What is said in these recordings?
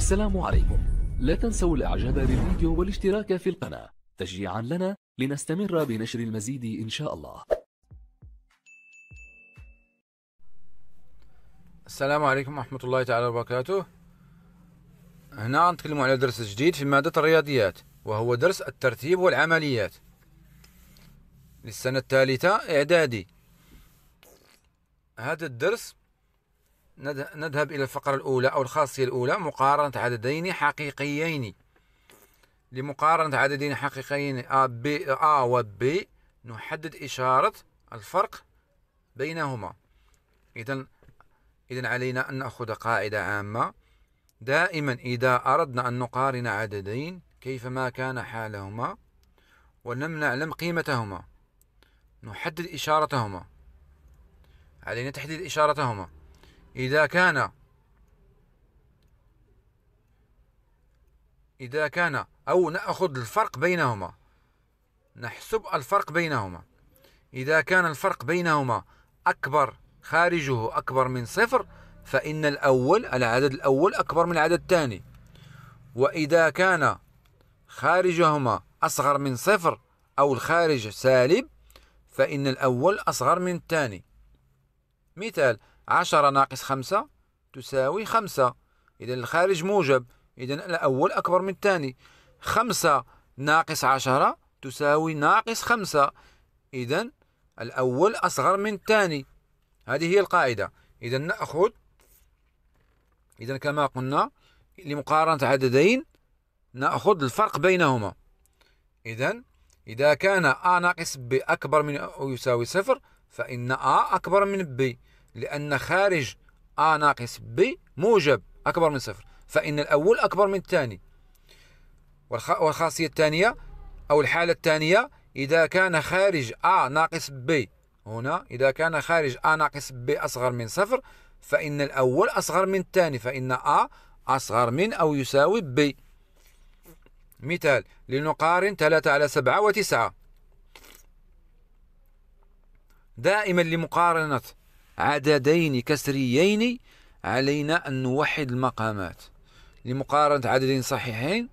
السلام عليكم لا تنسوا الاعجاب بالفيديو والاشتراك في القناة تشجيعا لنا لنستمر بنشر المزيد ان شاء الله السلام عليكم ورحمة الله تعالى وبركاته هنا نتكلم على درس جديد في مادة الرياضيات وهو درس الترتيب والعمليات للسنة الثالثة إعدادي هذا الدرس نذهب إلى الفقرة الأولى أو الخاصية الأولى مقارنة عددين حقيقيين لمقارنة عددين حقيقيين A, B, A و B نحدد إشارة الفرق بينهما إذا إذا علينا أن نأخذ قاعدة عامة دائما إذا أردنا أن نقارن عددين كيفما كان حالهما ولم نعلم قيمتهما نحدد إشارتهما علينا تحديد إشارتهما إذا كان إذا كان أو نأخذ الفرق بينهما نحسب الفرق بينهما إذا كان الفرق بينهما أكبر خارجه أكبر من صفر فإن الأول العدد الأول أكبر من العدد الثاني وإذا كان خارجهما أصغر من صفر أو الخارج سالب فإن الأول أصغر من الثاني مثال عشرة ناقص خمسة تساوي خمسة إذا الخارج موجب إذا الأول أكبر من الثاني خمسة ناقص عشرة تساوي ناقص خمسة إذا الأول أصغر من الثاني هذه هي القاعدة إذا نأخذ إذا كما قلنا لمقارنة عددين نأخذ الفرق بينهما إذا إذا كان أ ناقص ب أكبر من أو يساوي صفر فإن أ أكبر من ب لأن خارج A ناقص B موجب أكبر من صفر فإن الأول أكبر من الثاني والخاصية الثانية أو الحالة الثانية إذا كان خارج A ناقص B هنا إذا كان خارج A ناقص B أصغر من صفر فإن الأول أصغر من الثاني فإن A أصغر من أو يساوي B مثال لنقارن 3 على 7 و9 دائما لمقارنة عددين كسريين علينا أن نوحد المقامات لمقارنة عددين صحيحين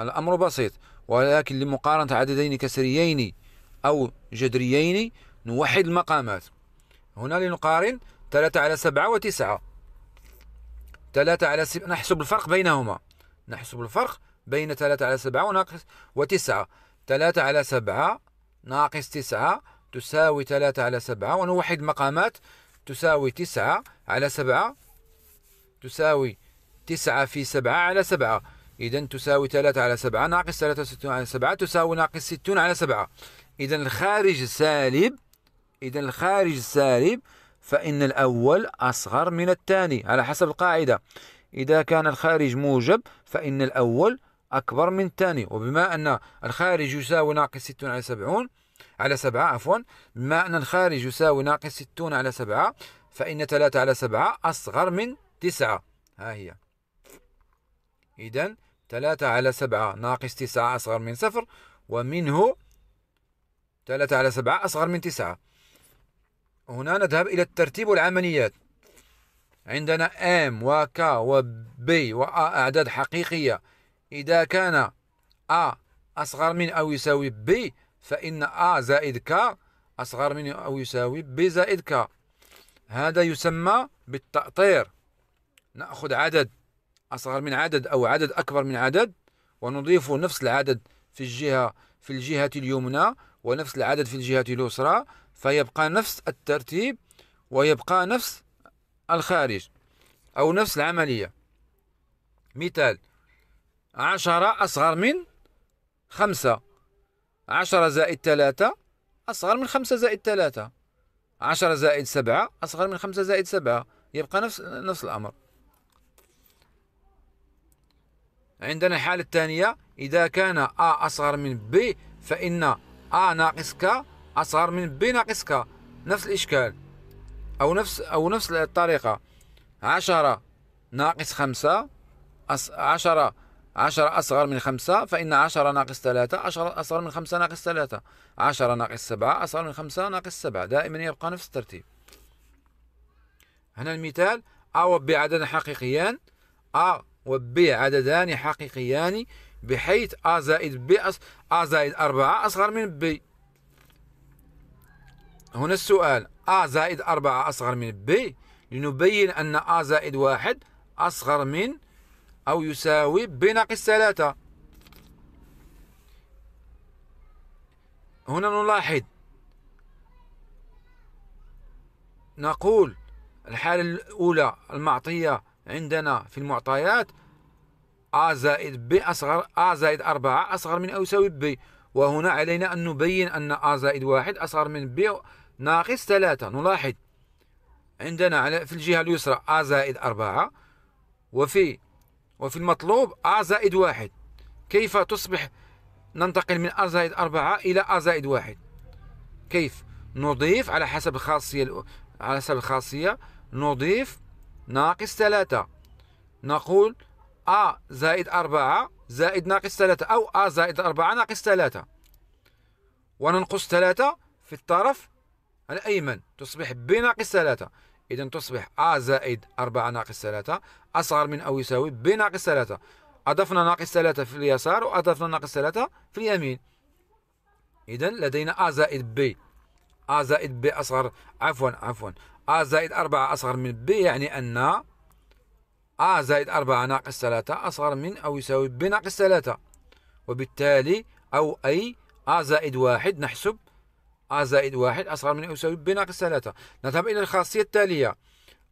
الأمر بسيط ولكن لمقارنة عددين كسريين أو جذريين نوحد المقامات هنا لنقارن 3 على 7 و9 3 على س... نحسب الفرق بينهما نحسب الفرق بين 3 على 7 وناقص و9 3 على 7 ناقص 9 تساوي 3 على 7 ونوحد مقامات تساوي 9 على 7 تساوي 9 في 7 على 7 إذا تساوي 3 على 7 ناقص 63 على 7 تساوي ناقص 60 على 7 إذا الخارج سالب إذا الخارج سالب فإن الأول أصغر من الثاني على حسب القاعدة إذا كان الخارج موجب فإن الأول أكبر من الثاني وبما أن الخارج يساوي ناقص 60 على 70 على سبعة عفوا بما أن الخارج يساوي ناقص ستون على سبعة فإن ثلاثة على سبعة أصغر من تسعة ها هي إذا ثلاثة على سبعة ناقص تسعة أصغر من صفر ومنه ثلاثة على سبعة أصغر من تسعة هنا نذهب إلى الترتيب والعمليات عندنا ام B وبي وأ أعداد حقيقية إذا كان أ أصغر من أو يساوي بي فإن أ زائد ك أصغر من أو يساوي ب زائد ك هذا يسمى بالتأطير نأخذ عدد أصغر من عدد أو عدد أكبر من عدد ونضيف نفس العدد في الجهة في الجهة اليمنى ونفس العدد في الجهة اليسرى فيبقى نفس الترتيب ويبقى نفس الخارج أو نفس العملية مثال عشرة أصغر من خمسة 10 زائد 3 أصغر من 5 زائد 3 10 زائد 7 أصغر من 5 زائد 7 يبقى نفس نفس الأمر عندنا الحالة الثانية إذا كان أ أصغر من ب فإن أ ناقص ك أصغر من ب ناقص ك نفس الإشكال أو نفس أو نفس الطريقة عشرة ناقص خمسة عشرة عشرة أصغر من خمسة فإن عشرة ناقص ثلاثة عشرة أصغر من خمسة ناقص ثلاثة عشرة ناقص سبعة أصغر من خمسة ناقص سبعة دائما يبقى نفس الترتيب هنا المثال أ ب عددان حقيقيان أ ب عددان حقيقيان بحيث أ زائد ب أص... أ زائد أربعة أصغر من ب هنا السؤال أ زائد أربعة أصغر من ب لنبين أن أ زائد واحد أصغر من أو يساوي ناقص ثلاثة هنا نلاحظ نقول الحالة الأولى المعطية عندنا في المعطيات أ زائد ب أصغر أ زائد 4 أصغر من أو يساوي ب وهنا علينا أن نبين أن أ زائد 1 أصغر من ب ناقص 3 نلاحظ عندنا على في الجهة اليسرى أ زائد 4 وفي وفي المطلوب أ زائد واحد كيف تصبح ننتقل من أ زائد أربعة إلى أ زائد واحد كيف نضيف على حسب الخاصية على حسب الخاصية نضيف ناقص ثلاثة نقول أ زائد أربعة زائد ناقص ثلاثة أو أ زائد أربعة ناقص ثلاثة وننقص ثلاثة في الطرف الأيمن تصبح ب ناقص ثلاثة إذا تصبح أ زائد 4 ناقص 3 أصغر من أو يساوي ب ناقص 3 أضفنا ناقص 3 في اليسار وأضفنا ناقص 3 في اليمين إذا لدينا أ زائد ب أ زائد ب أصغر عفوا عفوا أ زائد 4 أصغر من ب يعني أن أ زائد 4 ناقص 3 أصغر من أو يساوي ب ناقص 3 وبالتالي أو أي أ زائد واحد نحسب أ زائد واحد أصغر من أو يساوي ب ناقص ثلاثة نذهب إلى الخاصية التالية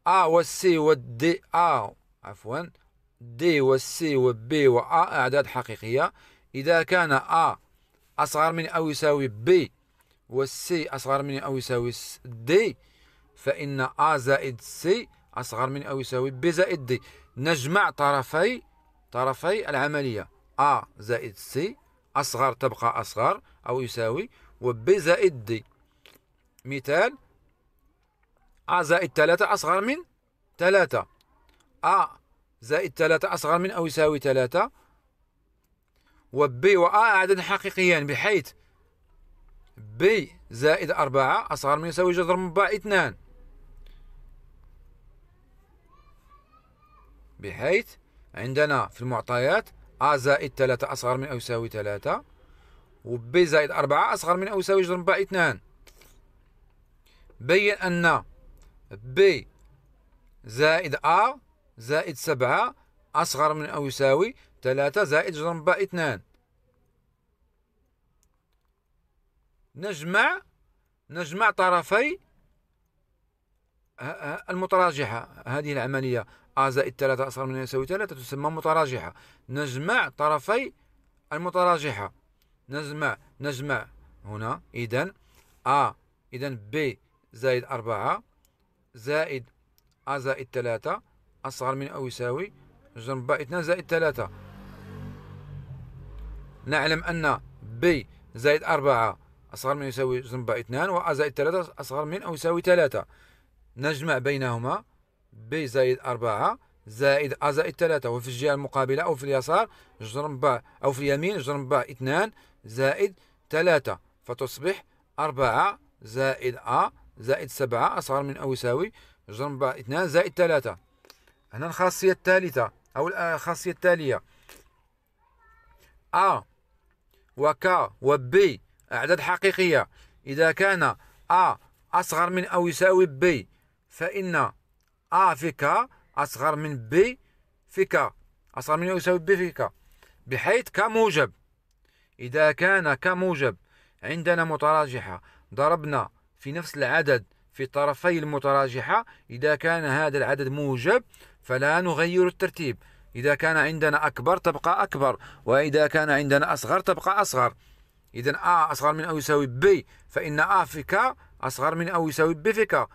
أ والسي والدي أ عفوا دي والسي وبي وأ أعداد حقيقية إذا كان أ أصغر من أو يساوي ب والسي أصغر من أو يساوي دي فإن أ زائد سي أصغر من أو يساوي ب زائد دي نجمع طرفي طرفي العملية أ زائد سي أصغر تبقى أصغر أو يساوي زائد دي مثال أ زائد ثلاثة أصغر من ثلاثة أ زائد ثلاثة أصغر من أو يساوي ثلاثة و وأ عددا حقيقيان بحيث بي زائد أربعة أصغر من يساوي جذر مربع اثنان بحيث عندنا في المعطيات أ زائد ثلاثة أصغر من أو يساوي ثلاثة وبي زائد أربعة أصغر من أو يساوي جذر مربع اثنان بين أن بي زائد أ زائد سبعة أصغر من أو يساوي ثلاثة زائد جذر مربع اثنان نجمع نجمع طرفي المتراجحة هذه العملية أ زائد ثلاثة أصغر من أو يساوي ثلاثة تسمى متراجحة نجمع طرفي المتراجحة نجمع نجمع هنا إذا أ إذا ب زائد أربعة زائد أ زائد ثلاثة أصغر من أو يساوي جنب اثنان زائد ثلاثة نعلم أن ب زائد أربعة أصغر من يساوي جنب اثنان وأ زائد ثلاثة أصغر من أو يساوي ثلاثة نجمع بينهما ب زائد أربعة زائد أ زائد ثلاثة وفي الجهة المقابلة أو في اليسار جنب أو في اليمين جنب اثنان زائد ثلاثة فتصبح أربعة زائد أ زائد سبعة أصغر من أو يساوي جرم اثنان زائد ثلاثة هنا الخاصية الثالثة أو آه، الخاصية التالية أ وك وبي أعداد حقيقية إذا كان أ أصغر من أو يساوي بي فإن أ في ك أصغر من بي في ك أصغر من أو يساوي بي في ك بحيث ك موجب إذا كان كموجب عندنا متراجحة ضربنا في نفس العدد في طرفي المتراجحة إذا كان هذا العدد موجب فلا نغير الترتيب إذا كان عندنا أكبر تبقى أكبر وإذا كان عندنا أصغر تبقى أصغر إذا أ أصغر من أو يساوي ب فإن أ في ك أصغر من أو يساوي ب في ك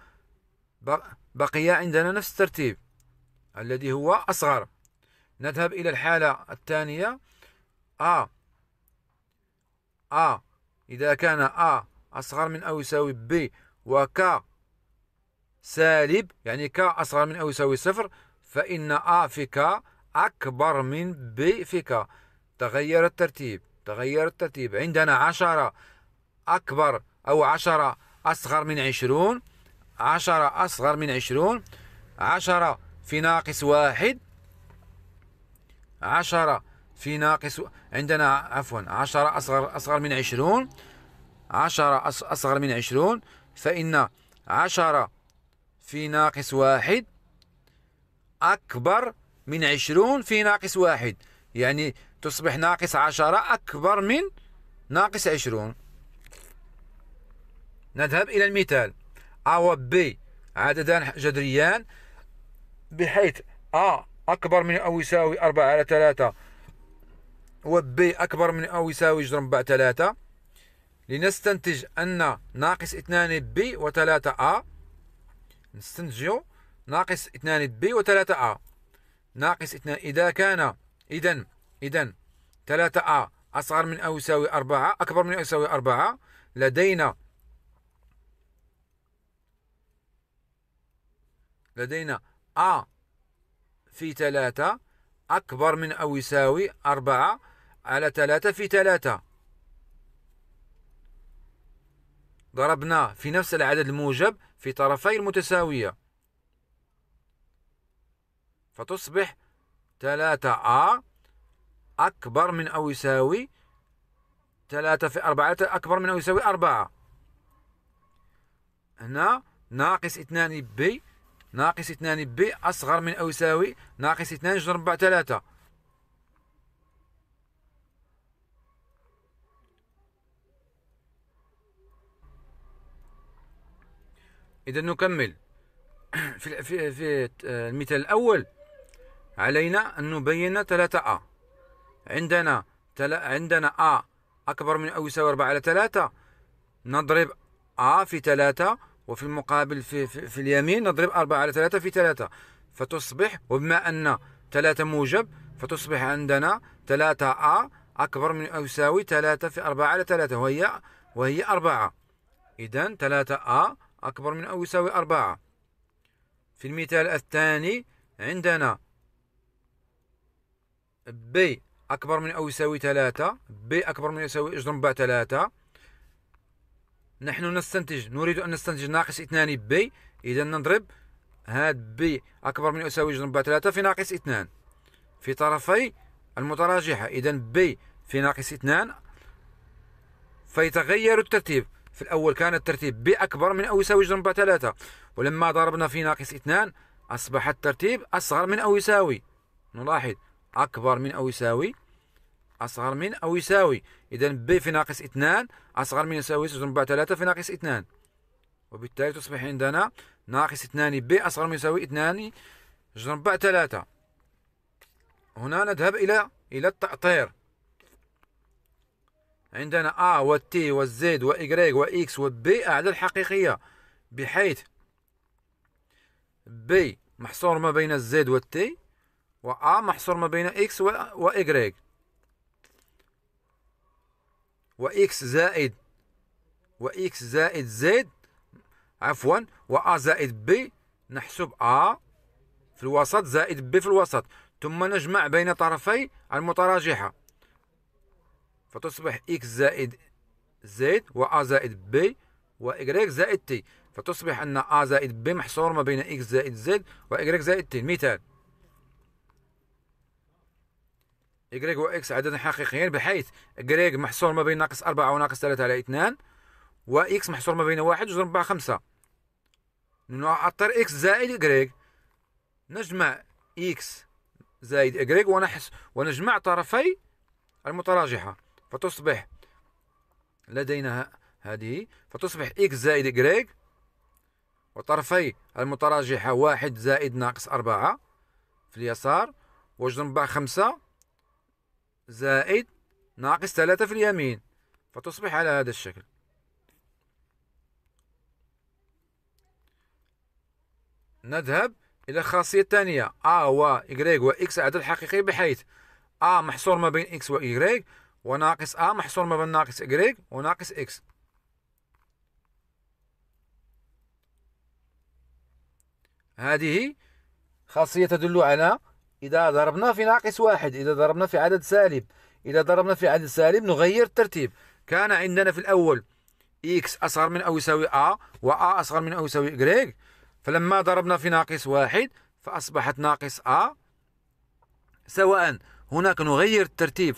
بقي عندنا نفس الترتيب الذي هو أصغر نذهب إلى الحالة الثانية أ أ إذا كان أ أصغر من أو يساوي ب وك سالب يعني ك أصغر من أو يساوي صفر فإن أ في ك أكبر من ب في ك تغير الترتيب تغير الترتيب عندنا عشرة أكبر أو عشرة أصغر من عشرون عشرة أصغر من عشرون عشرة في ناقص واحد عشرة في ناقص عندنا عفوا 10 أصغر أصغر من 20 10 أصغر من 20 فإن 10 في ناقص واحد أكبر من 20 في ناقص واحد يعني تصبح ناقص 10 أكبر من ناقص 20 نذهب إلى المثال ا و ب عددان جذريان بحيث ا أكبر من أو يساوي 4 على 3 وبي أكبر من أو يساوي جذر مربع 3 لنستنتج أن ناقص 2 بي و3 أ نستنتج ناقص 2 بي و3 أ ناقص 2 إذا كان إذا إذا 3 أ أصغر من أو يساوي 4 أكبر من أو يساوي 4 لدينا لدينا أ في 3 أكبر من أو يساوي 4 على ثلاثة في ثلاثة ضربنا في نفس العدد الموجب في طرفي المتساوية فتصبح ثلاثة أ أكبر من أو يساوي ثلاثة في أربعة أكبر من أو يساوي أربعة هنا ناقص اثنان بي ناقص اثنان بي أصغر من أو يساوي ناقص اثنان جذر أربعة ثلاثة إذا نكمل في, في, في المثال الأول علينا أن نبين 3 أ عندنا تل... عندنا أ أكبر من أو يساوي 4 على 3 نضرب أ في 3 وفي المقابل في, في, في اليمين نضرب 4 على 3 في 3 فتصبح وبما أن 3 موجب فتصبح عندنا 3 أ أكبر من أو يساوي 3 في 4 على 3 وهي وهي 4 إذا 3 أكبر من أو يساوي أربعة في المثال الثاني عندنا ب أكبر من أو يساوي ثلاثة ب أكبر من أو يساوي إجر مربع ثلاثة نحن نستنتج نريد أن نستنتج ناقص اثنان ب إذا نضرب هاد ب أكبر من أو يساوي إجر مربع ثلاثة في ناقص اثنان في طرفي المتراجحة إذا ب في ناقص اثنان فيتغير الترتيب في الأول كان الترتيب ب أكبر من أو يساوي جذر مربع ثلاثة ولما ضربنا في ناقص اثنان أصبح الترتيب أصغر من أو يساوي نلاحظ أكبر من أو يساوي أصغر من أو يساوي إذا ب في ناقص اثنان أصغر من يساوي جذر مربع ثلاثة في ناقص اثنان وبالتالي تصبح عندنا ناقص اثنان ب أصغر من يساوي اثنان جذر مربع ثلاثة هنا نذهب إلى إلى التأطير عندنا و والتي والزد وإيكغيك وإكس وبي أعداد حقيقية بحيث بي محصور ما بين الزد والتي ا محصور ما بين إكس وإيكغيك وإكس زائد وإكس زائد زد عفوا و ا زائد بي نحسب ا في الوسط زائد بي في الوسط ثم نجمع بين طرفي المتراجحه فتصبح إكس زائد زد وأ زائد بي وإجريك زائد تي فتصبح أن أ زائد بي محصور ما بين إكس زائد زد وإجريك زائد تي مثال إجريك وإكس عددا حقيقيين بحيث إكريك محصور ما بين ناقص أربعة وناقص ثلاثة على اثنان وإكس محصور ما بين واحد وجزر ربعة خمسة نعطر إكس زائد إكريك نجمع إكس زائد إكريك ونحس ونجمع طرفي المتراجحة فتصبح لدينا هذه فتصبح إكس زائد إكغيك وطرفي المتراجحة واحد زائد ناقص أربعة في اليسار وجنب خمسة زائد ناقص ثلاثة في اليمين فتصبح على هذا الشكل نذهب إلى الخاصية الثانية أ و Y و X عدد حقيقي بحيث أ محصور ما بين X و Y وناقص A محصور ما بين ناقص Y وناقص X هذه خاصية تدل على إذا ضربنا في ناقص واحد إذا ضربنا في عدد سالب إذا ضربنا في عدد سالب نغير الترتيب كان عندنا في الأول إكس أصغر من أو يساوي أ a أصغر من أو يساوي y فلما ضربنا في ناقص واحد فأصبحت ناقص أ سواء هناك نغير الترتيب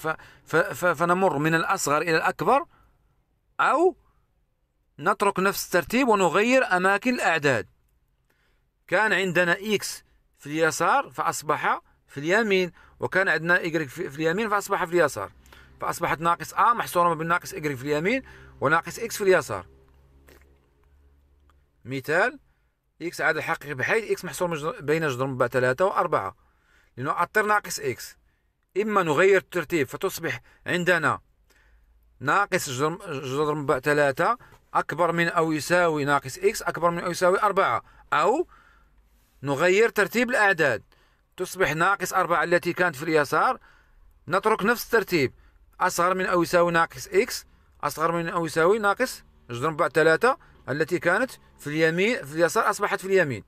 فنمر من الأصغر إلى الأكبر أو نترك نفس الترتيب ونغير أماكن الأعداد كان عندنا إكس في اليسار فأصبح في اليمين وكان عندنا Y في اليمين فأصبح في اليسار فأصبحت ناقص أ محصورة ما بين ناقص إيكغيك في اليمين وناقص إكس في اليسار مثال إكس عدد حقيقي بحيث إكس محصور بين جذر مربع 3 و 4 ناقص إكس إما نغير الترتيب فتصبح عندنا ناقص جذر مربع 3 أكبر من أو يساوي ناقص إكس أكبر من أو يساوي 4 أو نغير ترتيب الأعداد تصبح ناقص 4 التي كانت في اليسار نترك نفس الترتيب أصغر من أو يساوي ناقص إكس أصغر من أو يساوي ناقص جذر مربع 3 التي كانت في اليمين في اليسار أصبحت في اليمين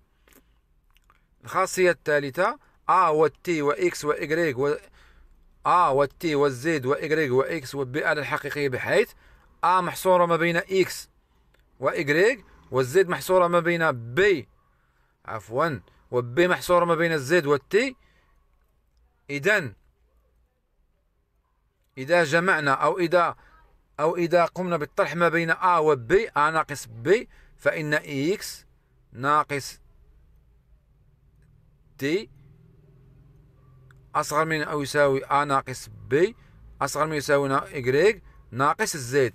الخاصية الثالثة A والت وإكس و أ والتي و وإكريك وإكس وبي على الحقيقية بحيث أ محصورة ما بين إكس و والزد محصورة ما بين بي عفوا وبي محصورة ما بين و والتي إذا إذا جمعنا أو إذا أو إذا قمنا بالطرح ما بين أ وبي أ ناقص بي فإن إكس ناقص تي أصغر من أو يساوي أ ناقص بي أصغر من يساوي ايكغيك ناقص الزيت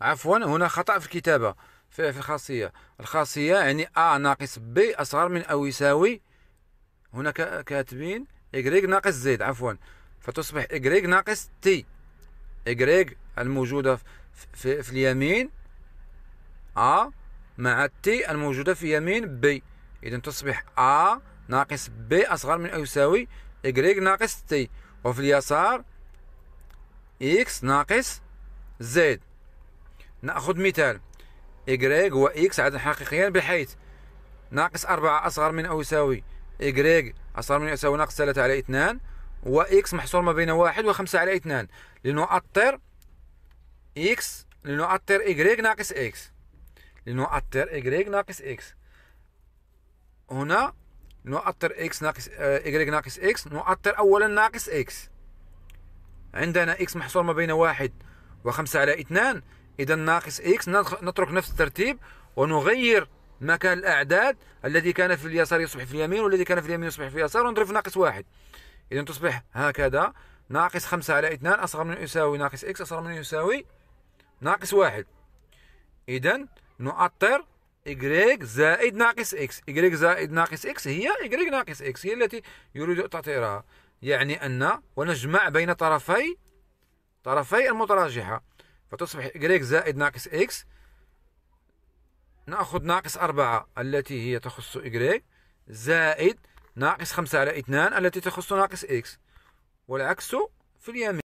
عفوا هنا خطأ في الكتابة في الخاصية الخاصية يعني أ ناقص بي أصغر من أو يساوي هنا كاتبين ايكغيك ناقص زيد عفوا فتصبح ايكغيك ناقص تي ايكغيك الموجودة في, في اليمين أ مع تي الموجودة في يمين بي إذا تصبح أ ناقص ب أصغر من أو يساوي Y ناقص تي وفي اليسار إكس ناقص Z نأخذ مثال Y هو إكس عددا حقيقيا بحيث ناقص أربعة أصغر من أو يساوي Y أصغر من أو يساوي ناقص 3 على و X محصور ما بين واحد 5 على 2 لنؤطر X لنؤطر Y ناقص X لنؤطر Y ناقص إكس هنا نؤطر اكس ناقص y آه، ناقص اكس نؤطر اولا ناقص اكس عندنا اكس محصور ما بين واحد وخمسة على اثنان اذا ناقص اكس نترك نفس الترتيب ونغير مكان الاعداد الذي كان في اليسار يصبح في اليمين والذي كان في اليمين يصبح في اليسار ونضرب في ناقص واحد اذا تصبح هكذا ناقص خمسة على اثنان اصغر من يساوي ناقص اكس اصغر من يساوي ناقص واحد اذا نؤطر y زائد ناقص x y زائد ناقص x هي y ناقص x هي التي يريد تعطيرها يعني ان ونجمع بين طرفي طرفي المتراجحه فتصبح y زائد ناقص x ناخذ ناقص أربعة التي هي تخص y زائد ناقص خمسة على اثنان التي تخص ناقص x والعكس في اليمين